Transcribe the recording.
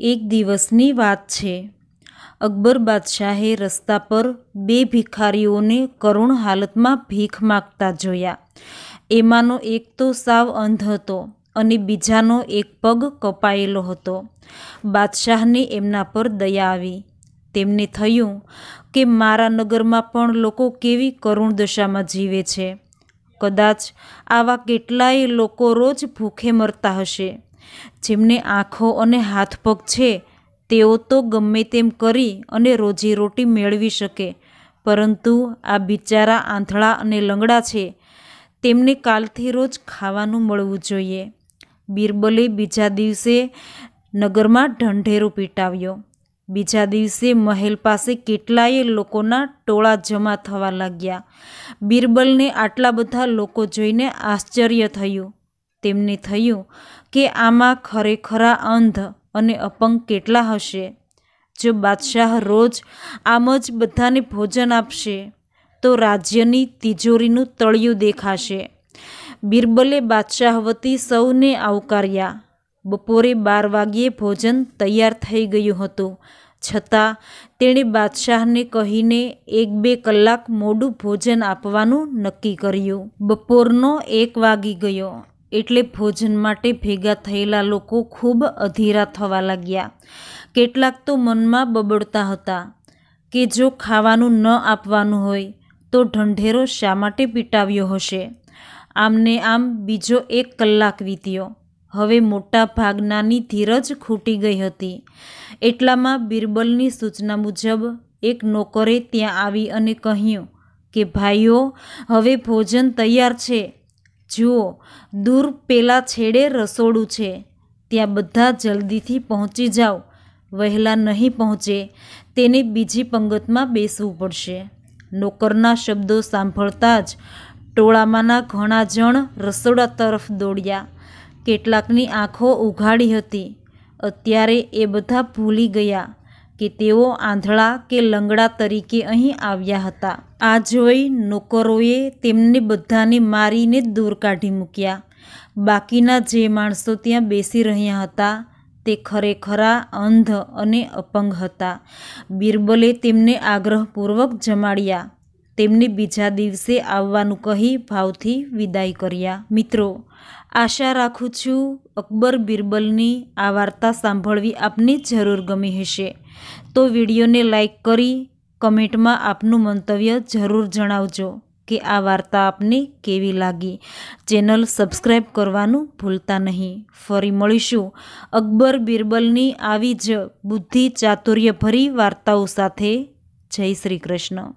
એક દિવસની વાત છે અકબર બાદશાહે રસ્તા પર બે ભિખારીઓને કરુણ હાલતમાં ભીખ માગતા જોયા એમાંનો એક તો સાવ અંધ હતો અને બીજાનો એક પગ કપાયેલો હતો બાદશાહને એમના પર દયા આવી તેમને થયું કે મારા નગરમાં પણ લોકો કેવી કરુણ દશામાં જીવે છે કદાચ આવા કેટલાય લોકો રોજ ભૂખે મરતા હશે જેમને આંખો અને હાથ પગ છે તેઓ તો ગમે તેમ કરી અને રોજીરોટી મેળવી શકે પરંતુ આ બિચારા આંધળા અને લંગડા છે તેમને કાલથી રોજ ખાવાનું મળવું જોઈએ બિરબલે બીજા દિવસે નગરમાં ઢંઢેરો પીટાવ્યો બીજા દિવસે મહેલ પાસે કેટલાય લોકોના ટોળા જમા થવા લાગ્યા બિરબલને આટલા બધા લોકો જોઈને આશ્ચર્ય થયું તેમને થયું કે આમાં ખરેખરા અંધ અને અપંગ કેટલા હશે જો બાદશાહ રોજ આમ જ બધાને ભોજન આપશે તો રાજ્યની તિજોરીનું તળિયું દેખાશે બિરબલે બાદશાહ વતી સૌને આવકાર્યા બપોરે બાર વાગ્યે ભોજન તૈયાર થઈ ગયું હતું છતાં તેણે બાદશાહને કહીને એક બે કલાક મોડું ભોજન આપવાનું નક્કી કર્યું બપોરનો એક વાગી ગયો એટલે ભોજન માટે ભેગા થયેલા લોકો ખૂબ અધીરા થવા લાગ્યા કેટલાક તો મનમાં બબડતા હતા કે જો ખાવાનું ન આપવાનું હોય તો ઢંઢેરો શા માટે પીટાવ્યો હશે આમને આમ બીજો એક કલાક વીત્યો હવે મોટા ભાગનાની ધીરજ ખૂટી ગઈ હતી એટલામાં બિરબલની સૂચના મુજબ એક નોકરે ત્યાં આવી અને કહ્યું કે ભાઈઓ હવે ભોજન તૈયાર છે જુઓ દૂર પેલા છેડે રસોડું છે ત્યાં બધા જલ્દીથી પહોંચી જાઓ વહેલા નહીં પહોંચે તેને બીજી પંગતમાં બેસવું પડશે નોકરના શબ્દો સાંભળતા જ ટોળામાંના ઘણા જણ રસોડા તરફ દોડ્યા કેટલાકની આંખો ઉઘાડી હતી અત્યારે એ બધા ભૂલી ગયા કે તેઓ આંધળા કે લંગડા તરીકે અહીં આવ્યા હતા આ જોઈ નોકરોએ તેમને બધાને મારીને દૂર કાઢી મૂક્યા બાકીના જે માણસો ત્યાં બેસી રહ્યા હતા તે ખરેખરા અંધ અને અપંગ હતા બિરબલે તેમને આગ્રહપૂર્વક જમાડ્યા તેમને બીજા દિવસે આવવાનું કહી ભાવથી વિદાય કર્યા મિત્રો આશા રાખું છું અકબર બિરબલની આ વાર્તા સાંભળવી આપને જરૂર ગમી હશે તો વિડીયોને લાઈક કરી કમેન્ટમાં આપનું મંતવ્ય જરૂર જણાવજો કે આ વાર્તા આપને કેવી લાગી ચેનલ સબસ્ક્રાઇબ કરવાનું ભૂલતા નહીં ફરી મળીશું અકબર બિરબલની આવી જ બુદ્ધિ ચાતુર્યભરી વાર્તાઓ સાથે જય શ્રી કૃષ્ણ